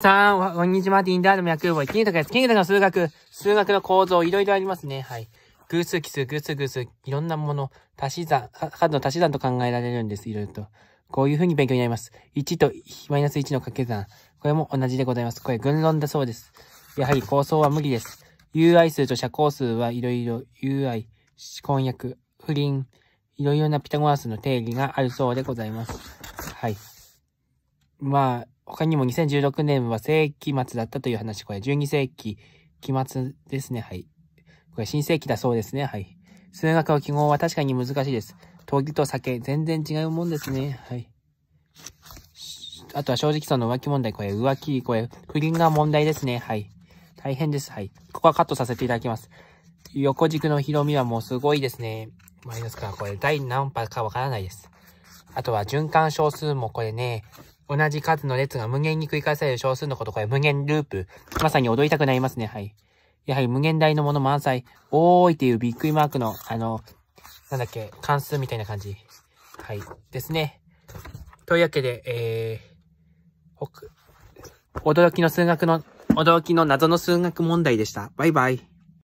さあ、こんにちは、ディンダーの脈役ボきキとかタカです。キングタの数学、数学の構造、いろいろありますね。はい。偶数、奇数、偶数、偶数、いろんなもの、足し算、数の足し算と考えられるんです。いろいろと。こういうふうに勉強になります。1とマイナス1の掛け算。これも同じでございます。これ、群論だそうです。やはり構想は無理です。UI 数と社交数はいろいろ UI、婚約、不倫、いろいろなピタゴラスの定義があるそうでございます。はい。まあ、他にも2016年は世紀末だったという話、これ12世紀期末ですね、はい。これ新世紀だそうですね、はい。数学の記号は確かに難しいです。闘技と酒、全然違うもんですね、はい。あとは正直その浮気問題、これ浮気、これ不倫が問題ですね、はい。大変です、はい。ここはカットさせていただきます。横軸の広みはもうすごいですね。マイナスか、これ第何波かわからないです。あとは循環小数もこれね、同じ数の列が無限に繰り返される小数のことかれ無限ループ。まさに踊りたくなりますね。はい。やはり無限大のもの満載。おーいっていうびっくりマークの、あの、なんだっけ、関数みたいな感じ。はい。ですね。というわけで、えー、驚きの数学の、驚きの謎の数学問題でした。バイバイ。